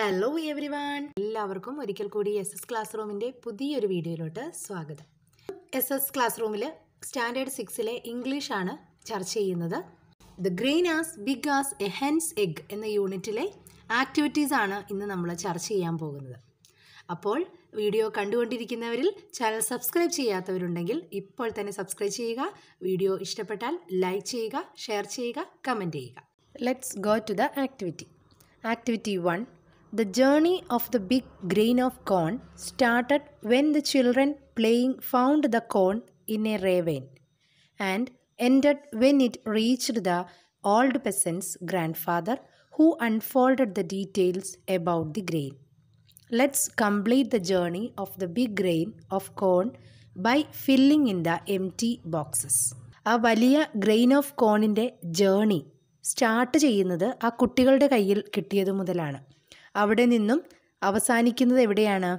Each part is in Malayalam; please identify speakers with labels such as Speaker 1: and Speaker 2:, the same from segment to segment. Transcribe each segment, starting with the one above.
Speaker 1: ഹലോ എവരി വൺ എല്ലാവർക്കും ഒരിക്കൽ കൂടി എസ് എസ് ക്ലാസ് റൂമിൻ്റെ പുതിയൊരു വീഡിയോയിലോട്ട് സ്വാഗതം എസ് എസ് ക്ലാസ് റൂമിൽ സ്റ്റാൻഡേർഡ് സിക്സിലെ ഇംഗ്ലീഷാണ് ചർച്ച ചെയ്യുന്നത് the grain as big as a hen's egg എന്ന യൂണിറ്റിലെ ആക്ടിവിറ്റീസ് ആണ് ഇന്ന് നമ്മൾ ചർച്ച ചെയ്യാൻ പോകുന്നത് അപ്പോൾ വീഡിയോ കണ്ടുകൊണ്ടിരിക്കുന്നവരിൽ ചാനൽ സബ്സ്ക്രൈബ് ചെയ്യാത്തവരുണ്ടെങ്കിൽ ഇപ്പോൾ തന്നെ സബ്സ്ക്രൈബ് ചെയ്യുക വീഡിയോ ഇഷ്ടപ്പെട്ടാൽ ലൈക്ക് ചെയ്യുക ഷെയർ ചെയ്യുക കമൻറ്റ് ചെയ്യുക let's go to the activity activity one The journey of the big grain of corn started when the children playing found the corn in a ravine and ended when it reached the old peasant's grandfather who unfolded the details about the grain. Let's complete the journey of the big grain of corn by filling in the empty boxes. ആ വലിയ ഗ്രെയിൻ ഓഫ് കോണിൻ്റെ ജേണി സ്റ്റാർട്ട് ചെയ്യുന്നത് ആ കുട്ടികളുടെ കയ്യിൽ കിട്ടിയത് മുതലാണ് അവിടെ നിന്നും അവസാനിക്കുന്നത് എവിടെയാണ്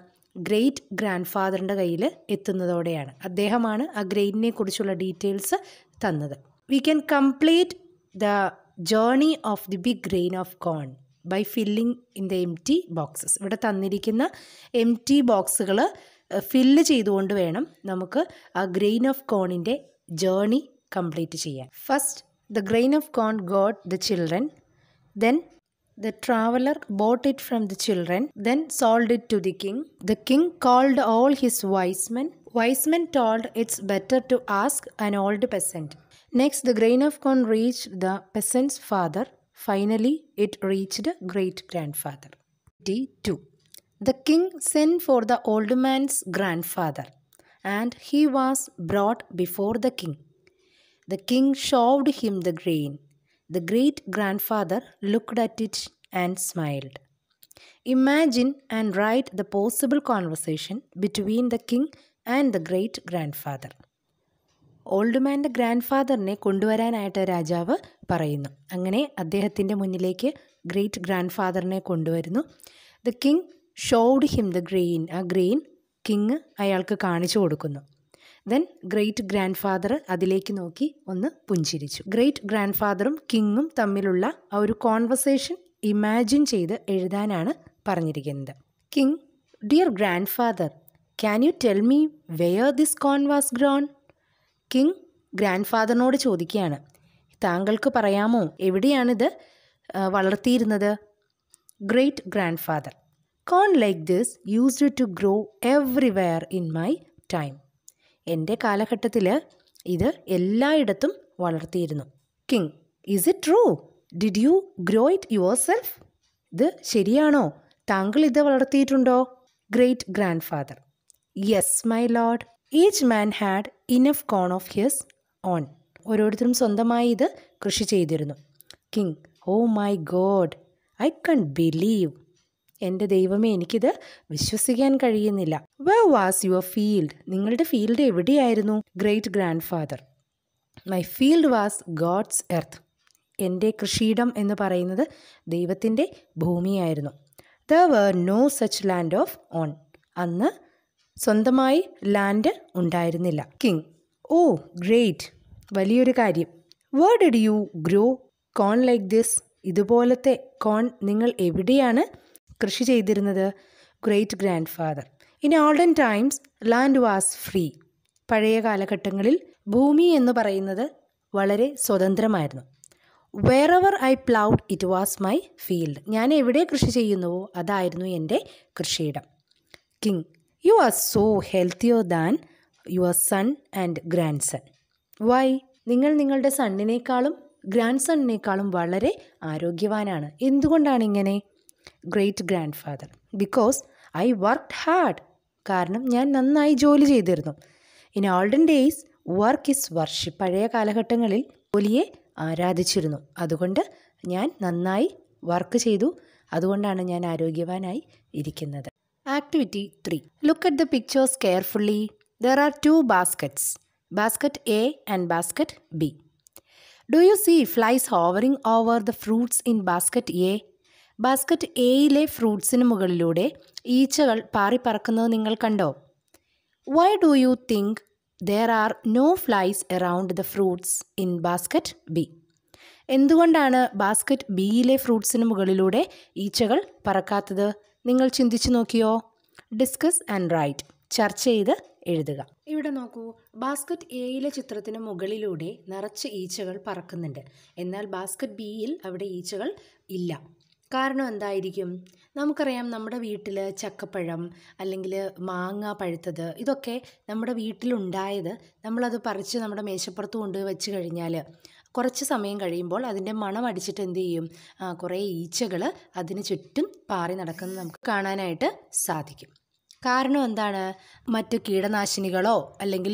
Speaker 1: ഗ്രേറ്റ് ഗ്രാൻഡ് ഫാദറിൻ്റെ കയ്യിൽ എത്തുന്നതോടെയാണ് അദ്ദേഹമാണ് ആ ഗ്രേറ്റിനെ കുറിച്ചുള്ള ഡീറ്റെയിൽസ് തന്നത് we can complete the journey of the big grain of corn by filling in the empty boxes ഇവിടെ തന്നിരിക്കുന്ന എം ടി ബോക്സുകൾ ഫില്ല് ചെയ്തുകൊണ്ട് വേണം നമുക്ക് ആ ഗ്രെയിൻ ഓഫ് കോണിൻ്റെ ജേർണി കംപ്ലീറ്റ് ചെയ്യാൻ first the grain of corn got the children then The traveler bought it from the children, then sold it to the king. The king called all his wise men. Wise men told it's better to ask an old peasant. Next, the grain of corn reached the peasant's father. Finally, it reached great grandfather. D2. The king sent for the old man's grandfather, and he was brought before the king. The king showed him the grain. The great grandfather looked at it and smiled imagine and write the possible conversation between the king and the great grandfather old മാൻ്റെ ഗ്രാൻഡ് ഫാദറിനെ കൊണ്ടുവരാനായിട്ട് രാജാവ് പറയുന്നു അങ്ങനെ അദ്ദേഹത്തിൻ്റെ മുന്നിലേക്ക് ഗ്രേറ്റ് ഗ്രാൻഡ് ഫാദറിനെ കൊണ്ടുവരുന്നു the king showed him the grain ആ ഗ്രെയിൻ കിങ് അയാൾക്ക് കാണിച്ചു കൊടുക്കുന്നു ദെൻ ഗ്രേറ്റ് ഗ്രാൻഡ് ഫാദർ അതിലേക്ക് നോക്കി ഒന്ന് പുഞ്ചിരിച്ചു ഗ്രേറ്റ് ഗ്രാൻഡ് ഫാദറും കിങ്ങും തമ്മിലുള്ള ആ ഒരു കോൺവെർസേഷൻ ഇമാജിൻ ചെയ്ത് എഴുതാനാണ് പറഞ്ഞിരിക്കുന്നത് king dear grandfather can you tell me where this corn was grown king ഗ്രാൻഡ് ഫാദറിനോട് ചോദിക്കുകയാണ് താങ്കൾക്ക് പറയാമോ എവിടെയാണിത് വളർത്തിയിരുന്നത് great grandfather corn like this used to grow everywhere in my time എൻ്റെ കാലഘട്ടത്തിൽ ഇത് എല്ലായിടത്തും വളർത്തിയിരുന്നു king is it true did you grow it yourself ഇത് ശരിയാണോ താങ്കൾ ഇത് വളർത്തിയിട്ടുണ്ടോ great grandfather yes my lord each man had enough corn of his own ഓരോരുത്തരും സ്വന്തമായി ഇത് കൃഷി ചെയ്തിരുന്നു king oh my God I can believe എൻ്റെ ദൈവമേ എനിക്കിത് വിശ്വസിക്കാൻ കഴിയുന്നില്ല വേ വാസ് യുവർ ഫീൽഡ് നിങ്ങളുടെ ഫീൽഡ് എവിടെയായിരുന്നു great grandfather my field was God's earth എൻ്റെ കൃഷിയിടം എന്ന് പറയുന്നത് ദൈവത്തിൻ്റെ ഭൂമിയായിരുന്നു the were no such land of own അന്ന് സ്വന്തമായി ലാൻഡ് ഉണ്ടായിരുന്നില്ല കിങ് ഓ ഗ്രേറ്റ് വലിയൊരു കാര്യം where did you grow corn like this ഇതുപോലത്തെ കോൺ നിങ്ങൾ എവിടെയാണ് കൃഷി ചെയ്തിരുന്നത് great grandfather in olden times land was free പഴയ കാലഘട്ടങ്ങളിൽ ഭൂമി എന്ന് പറയുന്നത് വളരെ സ്വതന്ത്രമായിരുന്നു ever I ploughed it was my field ഞാൻ എവിടെ കൃഷി ചെയ്യുന്നുവോ അതായിരുന്നു എൻ്റെ കൃഷിയിടം king you are so healthier than your son and grandson why നിങ്ങൾ നിങ്ങളുടെ സണ്ണിനേക്കാളും ഗ്രാൻഡ് സണ്ണിനേക്കാളും വളരെ ആരോഗ്യവാനാണ് എന്തുകൊണ്ടാണ് ഇങ്ങനെ great grandfather because I work hard കാരണം ഞാൻ നന്നായി ജോലി ചെയ്തിരുന്നു in olden days work is worship പഴയ കാലഘട്ടങ്ങളിൽ ജോലിയെ ആരാധിച്ചിരുന്നു അതുകൊണ്ട് ഞാൻ നന്നായി വർക്ക് ചെയ്തു അതുകൊണ്ടാണ് ഞാൻ ആരോഗ്യവാനായി ഇരിക്കുന്നത് activity three look at the pictures carefully there are two baskets basket A and basket B do you see flies hovering over the fruits in basket A basket എയിലെ ഫ്രൂട്ട്സിന് മുകളിലൂടെ ഈച്ചകൾ പാറിപ്പറക്കുന്നത് നിങ്ങൾ കണ്ടോ why do you think there are no flies around the fruits in basket B എന്തുകൊണ്ടാണ് ബാസ്ക്കറ്റ് ബിയിലെ ഫ്രൂട്ട്സിന് മുകളിലൂടെ ഈച്ചകൾ പറക്കാത്തത് നിങ്ങൾ ചിന്തിച്ചു നോക്കിയോ ഡിസ്കസ് ആൻഡ് റൈറ്റ് ചർച്ച ചെയ്ത് എഴുതുക ഇവിടെ നോക്കൂ ബാസ്ക്കറ്റ് എയിലെ ചിത്രത്തിന് മുകളിലൂടെ നിറച്ച് ഈച്ചകൾ പറക്കുന്നുണ്ട് എന്നാൽ ബാസ്ക്കറ്റ് ബിയിൽ അവിടെ ഈച്ചകൾ ഇല്ല കാരണം എന്തായിരിക്കും നമുക്കറിയാം നമ്മുടെ വീട്ടിൽ ചക്കപ്പഴം അല്ലെങ്കിൽ മാങ്ങ പഴുത്തത് ഇതൊക്കെ നമ്മുടെ വീട്ടിലുണ്ടായത് നമ്മളത് പറിച്ച് നമ്മുടെ മേശപ്പുറത്ത് കൊണ്ട് വെച്ച് കഴിഞ്ഞാൽ കുറച്ച് സമയം കഴിയുമ്പോൾ അതിൻ്റെ മണം അടിച്ചിട്ട് എന്ത് ചെയ്യും കുറേ ഈച്ചകൾ അതിന് ചുറ്റും പാറി നടക്കുന്നത് നമുക്ക് കാണാനായിട്ട് സാധിക്കും കാരണം എന്താണ് മറ്റു കീടനാശിനികളോ അല്ലെങ്കിൽ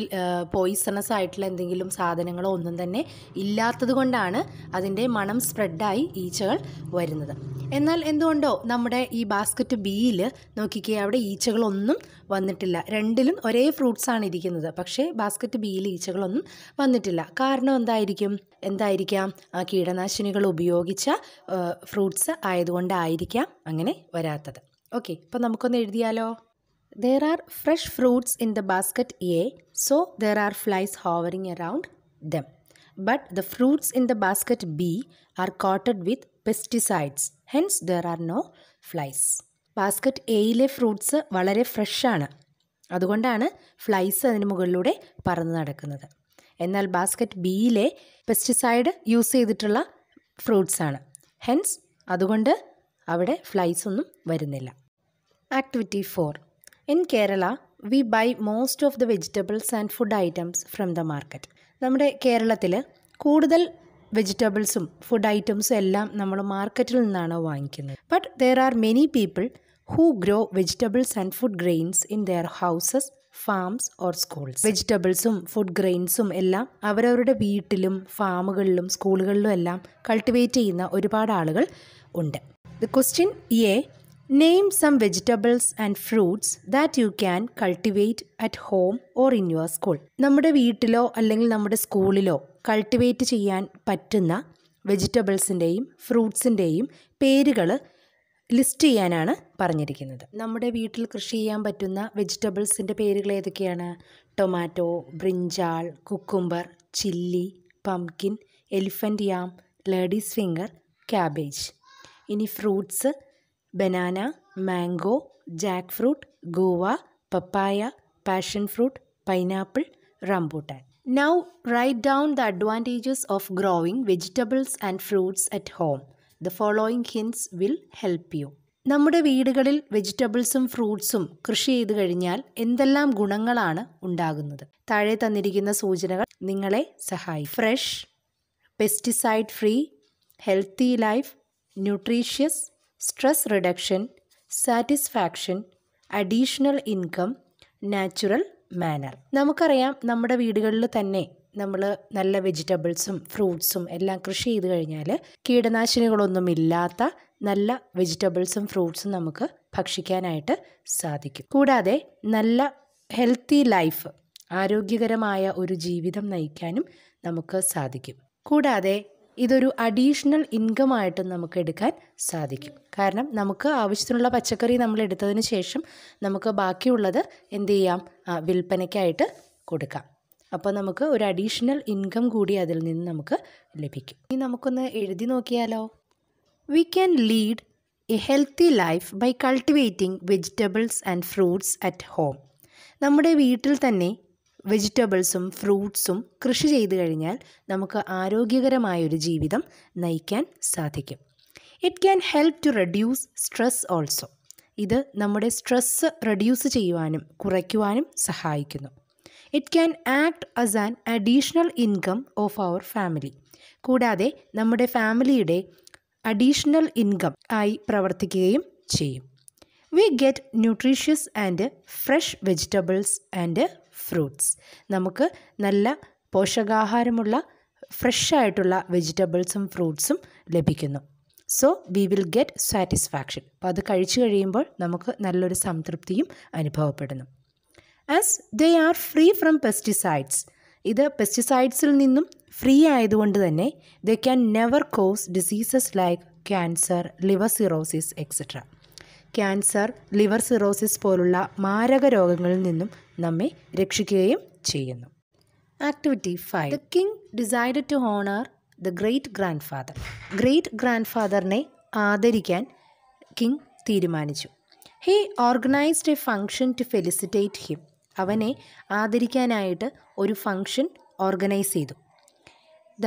Speaker 1: പോയിസണസ് ആയിട്ടുള്ള എന്തെങ്കിലും സാധനങ്ങളോ ഒന്നും തന്നെ ഇല്ലാത്തത് കൊണ്ടാണ് അതിൻ്റെ മണം സ്പ്രെഡായി ഈച്ചകൾ വരുന്നത് എന്നാൽ എന്തുകൊണ്ടോ നമ്മുടെ ഈ ബാസ്ക്കറ്റ് ബിയിൽ നോക്കിക്കേ അവിടെ ഈച്ചകളൊന്നും വന്നിട്ടില്ല രണ്ടിലും ഒരേ ഫ്രൂട്ട്സാണ് ഇരിക്കുന്നത് പക്ഷേ ബാസ്ക്കറ്റ് ബിയിൽ ഈച്ചകളൊന്നും വന്നിട്ടില്ല കാരണം എന്തായിരിക്കും എന്തായിരിക്കാം ആ കീടനാശിനികൾ ഉപയോഗിച്ച ഫ്രൂട്ട്സ് ആയതുകൊണ്ടായിരിക്കാം അങ്ങനെ വരാത്തത് ഓക്കെ ഇപ്പം നമുക്കൊന്ന് എഴുതിയാലോ There are fresh fruits in the basket A, so there are flies hovering around them. But the fruits in the basket B are coated with pesticides. Hence, there are no flies. Basket basket എയിലെ ഫ്രൂട്ട്സ് വളരെ ഫ്രഷാണ് അതുകൊണ്ടാണ് ഫ്ലൈസ് അതിന് മുകളിലൂടെ പറന്ന് നടക്കുന്നത് എന്നാൽ B ബിയിലെ pesticide യൂസ് ചെയ്തിട്ടുള്ള ഫ്രൂട്ട്സ് ആണ് Hence അതുകൊണ്ട് അവിടെ ഫ്ലൈസ് ഒന്നും വരുന്നില്ല Activity 4. In Kerala we buy most of the vegetables and food items from the market നമ്മുടെ കേരളത്തിൽ കൂടുതൽ വെജിറ്റബിൾസും ഫുഡ് ഐറ്റംസും എല്ലാം നമ്മൾ മാർക്കറ്റിൽ നിന്നാണ് വാങ്ങിക്കുന്നത് but there are many people who grow vegetables and food grains in their houses farms or schools വെജിറ്റബിൾസും ഫുഡ് ഗ്രെയിൻസും എല്ലാം അവരവരുടെ വീട്ടിലും ഫാമുകളിലും സ്കൂളുകളിലും എല്ലാം കൾട്ടിവേറ്റ് ചെയ്യുന്ന ഒരുപാട് ആളുകൾ ഉണ്ട് the question A Name some vegetables and fruits that you can cultivate at home or in your school. നമ്മുടെ വീട്ടിലോ അല്ലെങ്കിൽ നമ്മുടെ സ്കൂളിലോ കൾട്ടിവേറ്റ് ചെയ്യാൻ പറ്റുന്ന വെജിറ്റബിൾസിൻ്റെയും ഫ്രൂട്ട്സിൻ്റെയും പേരുകൾ ലിസ്റ്റ് ചെയ്യാനാണ് പറഞ്ഞിരിക്കുന്നത് നമ്മുടെ വീട്ടിൽ കൃഷി ചെയ്യാൻ പറ്റുന്ന വെജിറ്റബിൾസിൻ്റെ പേരുകൾ ഏതൊക്കെയാണ് tomato brinjal cucumber chilli pumpkin elephant yam ladies finger cabbage ഇനി fruits banana mango jackfruit guava papaya passion fruit pineapple rambutan now write down the advantages of growing vegetables and fruits at home the following hints will help you നമ്മുടെ വീടുകളിൽ വെജിറ്റബിൾസും ഫ്രൂട്ട്സും കൃഷി ചെയ്തു കഴിഞ്ഞാൽ എന്തെല്ലാം ഗുണങ്ങളാണ് ഉണ്ടാകുന്നത് താഴെ തന്നിരിക്കുന്ന സൂചനകൾ നിങ്ങളെ സഹായിക്കും fresh pesticide free healthy life nutritious stress reduction satisfaction additional income natural manure നമുക്കറിയാം നമ്മുടെ വീടുകളിൽ തന്നെ നമ്മൾ നല്ല വെജിറ്റബിൾസും ഫ്രൂട്ട്സും എല്ലാം കൃഷി ചെയ്ത് കഴിഞ്ഞാൽ കീടനാശിനികളൊന്നും ഇല്ലാത്ത നല്ല വെജിറ്റബിൾസും ഫ്രൂട്ട്സും നമുക്ക് ഭക്ഷിക്കാനായിട്ട് സാധിക്കും കൂടാതെ നല്ല ഹെൽത്തി ലൈഫ് ആരോഗ്യകരമായ ഒരു ജീവിതം നയിക്കാനും നമുക്ക് സാധിക്കും കൂടാതെ ഇതൊരു അഡീഷണൽ ഇൻകം ആയിട്ട് നമുക്ക് എടുക്കാൻ സാധിക്കും കാരണം നമുക്ക് ആവശ്യത്തിനുള്ള പച്ചക്കറി നമ്മൾ എടുത്തതിന് ശേഷം നമുക്ക് ബാക്കിയുള്ളത് എന്ത് ചെയ്യാം വിൽപ്പനയ്ക്കായിട്ട് കൊടുക്കാം അപ്പോൾ നമുക്ക് ഒരു അഡീഷണൽ ഇൻകം കൂടി അതിൽ നിന്ന് നമുക്ക് ലഭിക്കും ഇനി നമുക്കൊന്ന് എഴുതി നോക്കിയാലോ we can lead a healthy life by cultivating vegetables and fruits at home നമ്മുടെ വീട്ടിൽ തന്നെ വെജിറ്റബിൾസും ഫ്രൂട്ട്സും കൃഷി ചെയ്തു കഴിഞ്ഞാൽ നമുക്ക് ആരോഗ്യകരമായൊരു ജീവിതം നയിക്കാൻ സാധിക്കും it can help to reduce stress also ഇത് നമ്മുടെ സ്ട്രെസ്സ് റെഡ്യൂസ് ചെയ്യുവാനും കുറയ്ക്കുവാനും സഹായിക്കുന്നു it can act as an additional income of our family കൂടാതെ നമ്മുടെ ഫാമിലിയുടെ അഡീഷണൽ ഇൻകം ആയി പ്രവർത്തിക്കുകയും ചെയ്യും we get nutritious and fresh vegetables and fruits നമുക്ക് നല്ല പോഷകാഹാരമുള്ള ഫ്രഷ് ആയിട്ടുള്ള വെജിറ്റബിൾസും ഫ്രൂട്ട്സും ലഭിക്കുന്നു so we will get satisfaction അപ്പോൾ അത് കഴിച്ചു കഴിയുമ്പോൾ നമുക്ക് നല്ലൊരു സംതൃപ്തിയും അനുഭവപ്പെടുന്നു as they are free from pesticides ഇത് പെസ്റ്റിസൈഡ്സിൽ നിന്നും ഫ്രീ ആയതുകൊണ്ട് തന്നെ they can never cause diseases like cancer liver cirrhosis etcetera cancer liver cirrhosis പോലുള്ള മാരക രോഗങ്ങളിൽ നിന്നും നമ്മെ രക്ഷിക്കുകയും ചെയ്യുന്നു activity five the king decide to honour the great grandfather great ഗ്രാൻഡ് ഫാദറിനെ ആദരിക്കാൻ കിങ് തീരുമാനിച്ചു he organised a function to felicitate him അവനെ ആദരിക്കാനായിട്ട് ഒരു ഫംഗ്ഷൻ ഓർഗനൈസ് ചെയ്തു the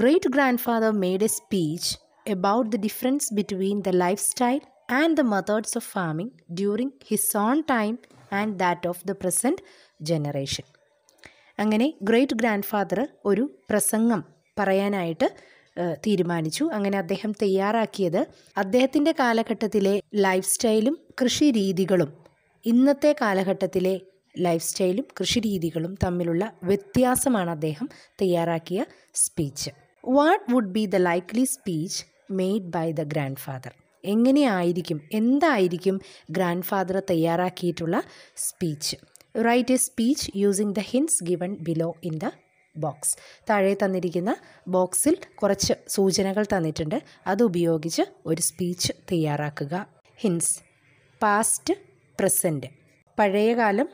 Speaker 1: great grandfather made a speech about the difference between the life lifestyle and the methods of farming during his own time and that of the present generation അങ്ങനെ ഗ്രേറ്റ് ഗ്രാൻഡ് ഫാദർ ഒരു പ്രസംഗം പറയാനായിട്ട് തീരുമാനിച്ചു അങ്ങനെ അദ്ദേഹം തയ്യാറാക്കിയത് അദ്ദേഹത്തിൻ്റെ കാലഘട്ടത്തിലെ ലൈഫ് സ്റ്റൈലും കൃഷി രീതികളും ഇന്നത്തെ കാലഘട്ടത്തിലെ ലൈഫ് സ്റ്റൈലും കൃഷി രീതികളും തമ്മിലുള്ള വ്യത്യാസമാണ് അദ്ദേഹം തയ്യാറാക്കിയ speech what would be the likely speech made by the grandfather എങ്ങനെയായിരിക്കും എന്തായിരിക്കും ഗ്രാൻഡ് ഫാദർ തയ്യാറാക്കിയിട്ടുള്ള speech write a speech using the hints given below in the box താഴെ തന്നിരിക്കുന്ന ബോക്സിൽ കുറച്ച് സൂചനകൾ തന്നിട്ടുണ്ട് അതുപയോഗിച്ച് ഒരു സ്പീച്ച് തയ്യാറാക്കുക ഹിൻസ് പാസ്റ്റ് പ്രസൻറ്റ് പഴയകാലം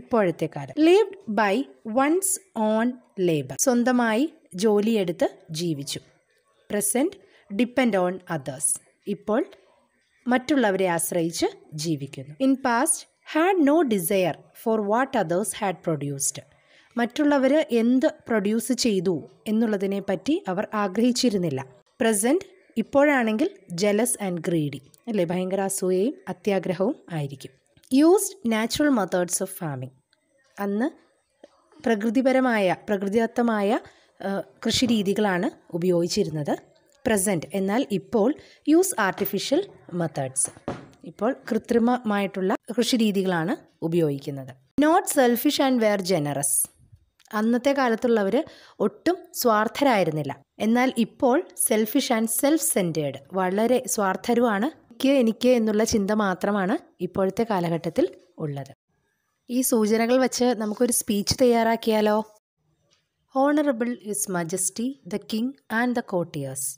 Speaker 1: ഇപ്പോഴത്തെ കാലം lived by one's own labour സ്വന്തമായി ജോലിയെടുത്ത് ജീവിച്ചു പ്രസൻറ്റ് ഡിപ്പെൻഡ് ഓൺ അതേഴ്സ് ഇപ്പോൾ മറ്റുള്ളവരെ ആശ്രയിച്ച് ജീവിക്കുന്നു in past had no desire for what others had produced മറ്റുള്ളവർ എന്ത് പ്രൊഡ്യൂസ് ചെയ്തു എന്നുള്ളതിനെ പറ്റി അവർ ആഗ്രഹിച്ചിരുന്നില്ല പ്രസൻറ്റ് ഇപ്പോഴാണെങ്കിൽ ജലസ് ആൻഡ് ഗ്രീഡി അല്ലേ ഭയങ്കര അസൂയയും അത്യാഗ്രഹവും ആയിരിക്കും used natural methods of farming അന്ന് പ്രകൃതിപരമായ പ്രകൃതിദത്തമായ കൃഷി രീതികളാണ് ഉപയോഗിച്ചിരുന്നത് പ്രസൻറ്റ് എന്നാൽ ഇപ്പോൾ യൂസ് ആർട്ടിഫിഷ്യൽ മെത്തേഡ്സ് ഇപ്പോൾ കൃത്രിമമായിട്ടുള്ള കൃഷി രീതികളാണ് ഉപയോഗിക്കുന്നത് not selfish and were generous അന്നത്തെ കാലത്തുള്ളവർ ഒട്ടും സ്വാർത്ഥരായിരുന്നില്ല എന്നാൽ ഇപ്പോൾ സെൽഫിഷ് ആൻഡ് സെൽഫ് സെൻറ്റേഡ് വളരെ സ്വാർത്ഥരുമാണ് എനിക്ക് എനിക്ക് എന്നുള്ള ചിന്ത മാത്രമാണ് ഇപ്പോഴത്തെ കാലഘട്ടത്തിൽ ഉള്ളത് ഈ സൂചനകൾ വച്ച് നമുക്കൊരു സ്പീച്ച് തയ്യാറാക്കിയാലോ honourable his majesty the king and the courtiers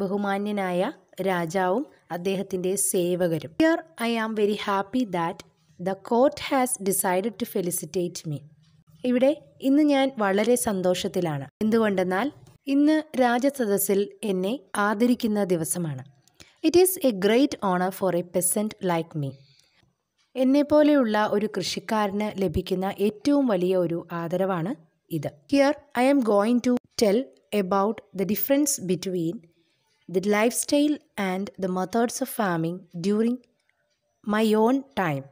Speaker 1: ബഹുമാന്യനായ രാജാവും അദ്ദേഹത്തിൻ്റെ സേവകരും here I am very happy that the court has decided to felicitate me ഇവിടെ ഇന്ന് ഞാൻ വളരെ സന്തോഷത്തിലാണ് എന്തുകൊണ്ടെന്നാൽ ഇന്ന് രാജസദസ്സിൽ എന്നെ ആദരിക്കുന്ന ദിവസമാണ് it is a great honour for a peasant like me പോലെയുള്ള ഒരു കൃഷിക്കാരന് ലഭിക്കുന്ന ഏറ്റവും വലിയ ഒരു ആദരവാണ് ഇത് here I am going to tell about the difference between the lifestyle and the methods of farming during my own time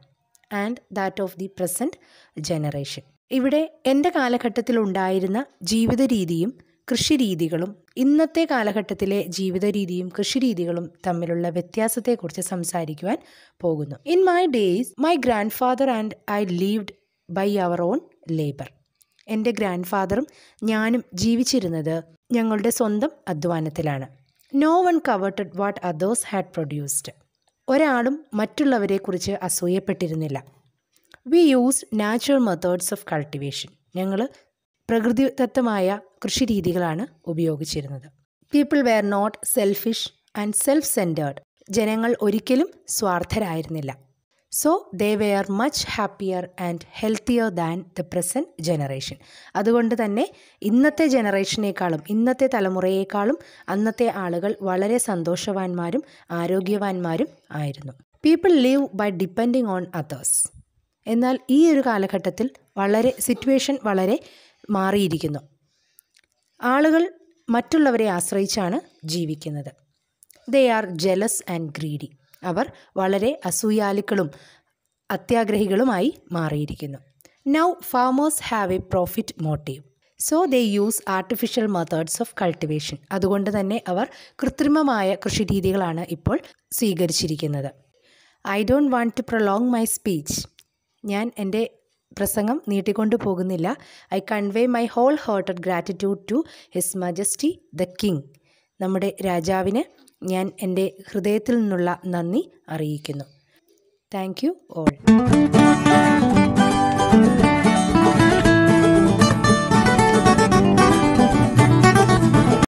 Speaker 1: and that of the present generation ഇവിടെ എൻ്റെ കാലഘട്ടത്തിലുണ്ടായിരുന്ന ജീവിത രീതിയും കൃഷിരീതികളും ഇന്നത്തെ കാലഘട്ടത്തിലെ ജീവിത രീതിയും കൃഷിരീതികളും തമ്മിലുള്ള വ്യത്യാസത്തെക്കുറിച്ച് സംസാരിക്കുവാൻ പോകുന്നു in my days my grandfather and I lived by our own labour എൻ്റെ ഗ്രാൻഡ് ഫാദറും ഞാനും ജീവിച്ചിരുന്നത് ഞങ്ങളുടെ സ്വന്തം അധ്വാനത്തിലാണ് no one coveted what others had produced ഒരാളും മറ്റുള്ളവരെക്കുറിച്ച് അസൂയപ്പെട്ടിരുന്നില്ല we use natural methods of cultivation ഞങ്ങൾ പ്രകൃതിദത്തമായ കൃഷി രീതികളാണ് ഉപയോഗിച്ചിരുന്നത് people were not selfish and self centred ജനങ്ങൾ ഒരിക്കലും സ്വാർത്ഥരായിരുന്നില്ല so they were much happier and healthier than the present generation അതുകൊണ്ട് തന്നെ ഇന്നത്തെ ജനറേഷനേക്കാളും ഇന്നത്തെ തലമുറയേക്കാളും അന്നത്തെ ആളുകൾ വളരെ സന്തോഷവാന്മാരും ആരോഗ്യവാന്മാരും ആയിരുന്നു people live by depending on others എന്നാൽ ഈ ഒരു കാലഘട്ടത്തിൽ വളരെ സിറ്റുവേഷൻ വളരെ മാറിയിരിക്കുന്നു ആളുകൾ മറ്റുള്ളവരെ ആശ്രയിച്ചാണ് ജീവിക്കുന്നത് they are jealous and greedy അവർ വളരെ അസൂയാലുക്കളും അത്യാഗ്രഹികളുമായി മാറിയിരിക്കുന്നു now farmers have a profit motive so they use artificial methods of cultivation അതുകൊണ്ട് തന്നെ അവർ കൃത്രിമമായ കൃഷി രീതികളാണ് ഇപ്പോൾ സ്വീകരിച്ചിരിക്കുന്നത് I don't want to prolong my speech ഞാൻ എൻ്റെ പ്രസംഗം നീട്ടിക്കൊണ്ടു പോകുന്നില്ല I convey my whole hearted gratitude to his majesty the king നമ്മുടെ രാജാവിന് ഞാൻ എൻ്റെ ഹൃദയത്തിൽ നിന്നുള്ള നന്ദി അറിയിക്കുന്നു താങ്ക് യു ഓൾ